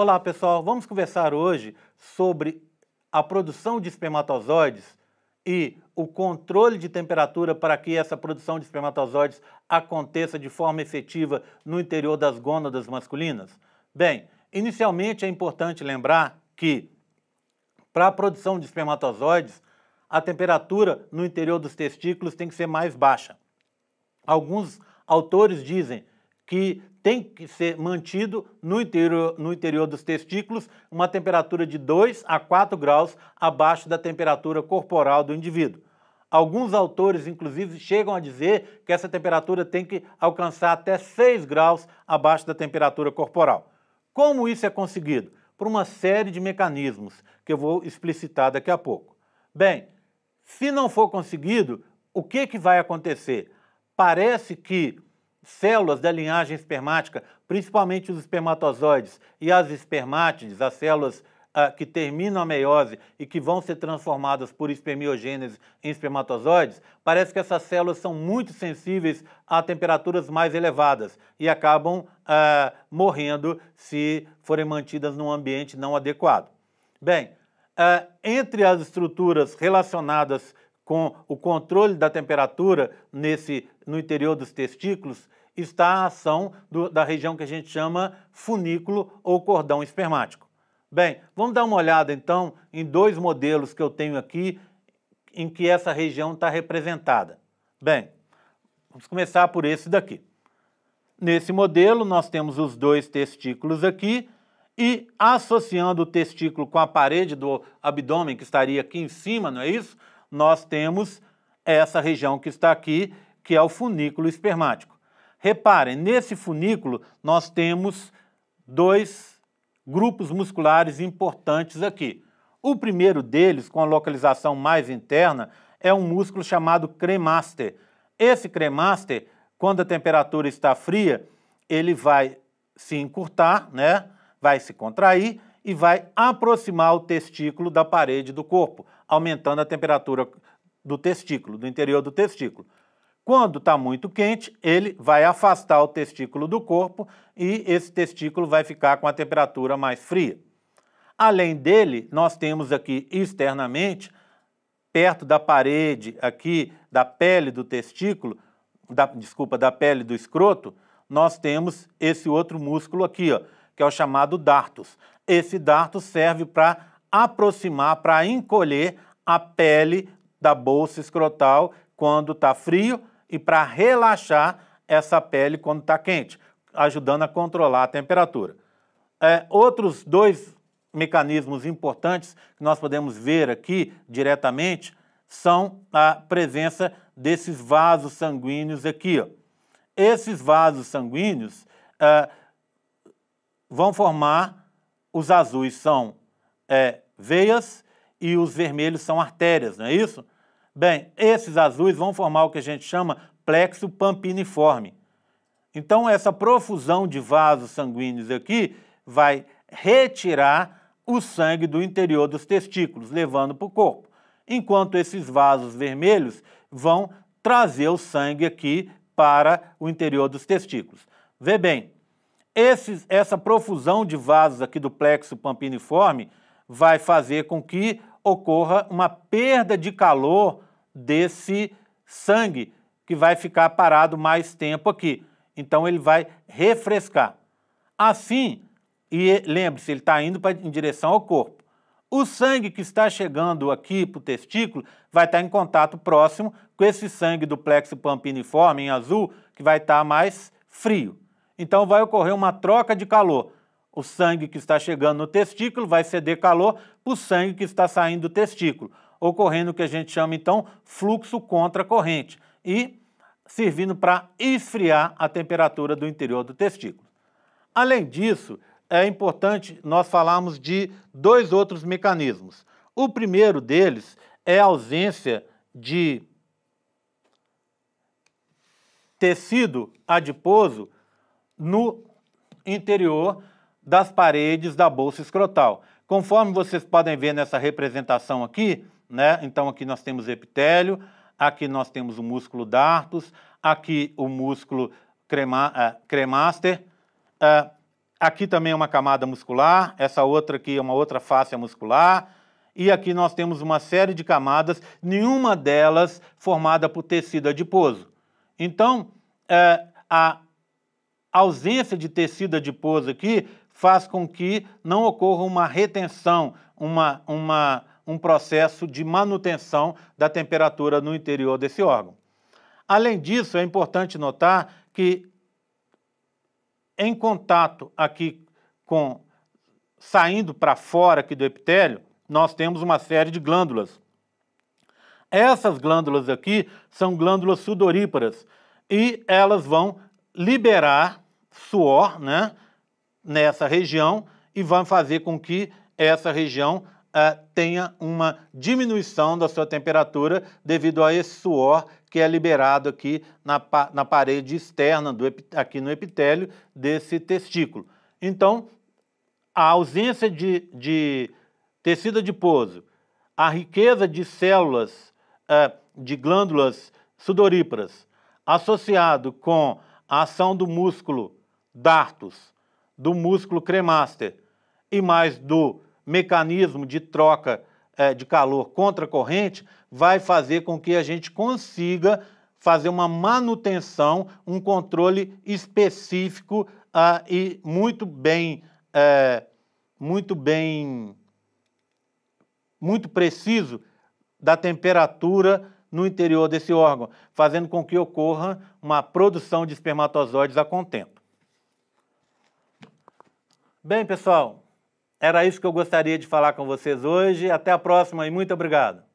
Olá pessoal, vamos conversar hoje sobre a produção de espermatozoides e o controle de temperatura para que essa produção de espermatozoides aconteça de forma efetiva no interior das gônadas masculinas? Bem, inicialmente é importante lembrar que para a produção de espermatozoides, a temperatura no interior dos testículos tem que ser mais baixa. Alguns autores dizem que tem que ser mantido no interior, no interior dos testículos uma temperatura de 2 a 4 graus abaixo da temperatura corporal do indivíduo. Alguns autores, inclusive, chegam a dizer que essa temperatura tem que alcançar até 6 graus abaixo da temperatura corporal. Como isso é conseguido? Por uma série de mecanismos que eu vou explicitar daqui a pouco. Bem, se não for conseguido, o que, que vai acontecer? Parece que células da linhagem espermática, principalmente os espermatozoides e as espermátides, as células ah, que terminam a meiose e que vão ser transformadas por espermiogênese em espermatozoides, parece que essas células são muito sensíveis a temperaturas mais elevadas e acabam ah, morrendo se forem mantidas num ambiente não adequado. Bem, ah, entre as estruturas relacionadas com o controle da temperatura nesse, no interior dos testículos está a ação do, da região que a gente chama funículo ou cordão espermático. Bem, vamos dar uma olhada então em dois modelos que eu tenho aqui em que essa região está representada. Bem, vamos começar por esse daqui. Nesse modelo, nós temos os dois testículos aqui e associando o testículo com a parede do abdômen que estaria aqui em cima, não é isso? nós temos essa região que está aqui, que é o funículo espermático. Reparem, nesse funículo nós temos dois grupos musculares importantes aqui. O primeiro deles, com a localização mais interna, é um músculo chamado cremaster. Esse cremaster, quando a temperatura está fria, ele vai se encurtar, né? vai se contrair e vai aproximar o testículo da parede do corpo, aumentando a temperatura do testículo, do interior do testículo. Quando está muito quente, ele vai afastar o testículo do corpo e esse testículo vai ficar com a temperatura mais fria. Além dele, nós temos aqui externamente, perto da parede aqui da pele do testículo, da, desculpa, da pele do escroto, nós temos esse outro músculo aqui, ó, que é o chamado dartus. Esse dartus serve para aproximar, para encolher a pele da bolsa escrotal quando está frio e para relaxar essa pele quando está quente, ajudando a controlar a temperatura. É, outros dois mecanismos importantes que nós podemos ver aqui diretamente são a presença desses vasos sanguíneos aqui. Ó. Esses vasos sanguíneos é, vão formar, os azuis são é, veias e os vermelhos são artérias, não é isso? Bem, esses azuis vão formar o que a gente chama plexo pampiniforme. Então, essa profusão de vasos sanguíneos aqui vai retirar o sangue do interior dos testículos, levando para o corpo. Enquanto esses vasos vermelhos vão trazer o sangue aqui para o interior dos testículos. Vê bem, esse, essa profusão de vasos aqui do plexo pampiniforme vai fazer com que ocorra uma perda de calor desse sangue, que vai ficar parado mais tempo aqui. Então ele vai refrescar. Assim, e lembre-se, ele está indo pra, em direção ao corpo. O sangue que está chegando aqui para o testículo vai estar tá em contato próximo com esse sangue do plexo pampiniforme em azul, que vai estar tá mais frio. Então vai ocorrer uma troca de calor. O sangue que está chegando no testículo vai ceder calor para o sangue que está saindo do testículo, ocorrendo o que a gente chama então fluxo contra corrente e servindo para esfriar a temperatura do interior do testículo. Além disso, é importante nós falarmos de dois outros mecanismos. O primeiro deles é a ausência de tecido adiposo no interior das paredes da bolsa escrotal. Conforme vocês podem ver nessa representação aqui, né? Então aqui nós temos epitélio, aqui nós temos o músculo dartus, aqui o músculo crema, uh, cremaster, uh, aqui também é uma camada muscular, essa outra aqui é uma outra face muscular, e aqui nós temos uma série de camadas, nenhuma delas formada por tecido adiposo. Então, uh, a a ausência de tecido adiposo aqui faz com que não ocorra uma retenção, uma, uma, um processo de manutenção da temperatura no interior desse órgão. Além disso, é importante notar que em contato aqui com saindo para fora aqui do epitélio, nós temos uma série de glândulas. Essas glândulas aqui são glândulas sudoríparas e elas vão liberar suor né, nessa região e vai fazer com que essa região uh, tenha uma diminuição da sua temperatura devido a esse suor que é liberado aqui na, na parede externa, do, aqui no epitélio desse testículo. Então, a ausência de, de tecido adiposo, a riqueza de células, uh, de glândulas sudoríparas, associado com a ação do músculo dartus, do músculo cremaster e mais do mecanismo de troca é, de calor contra a corrente, vai fazer com que a gente consiga fazer uma manutenção, um controle específico ah, e muito bem, é, muito bem, muito preciso da temperatura no interior desse órgão, fazendo com que ocorra uma produção de espermatozoides a contento. Bem, pessoal, era isso que eu gostaria de falar com vocês hoje. Até a próxima e muito obrigado.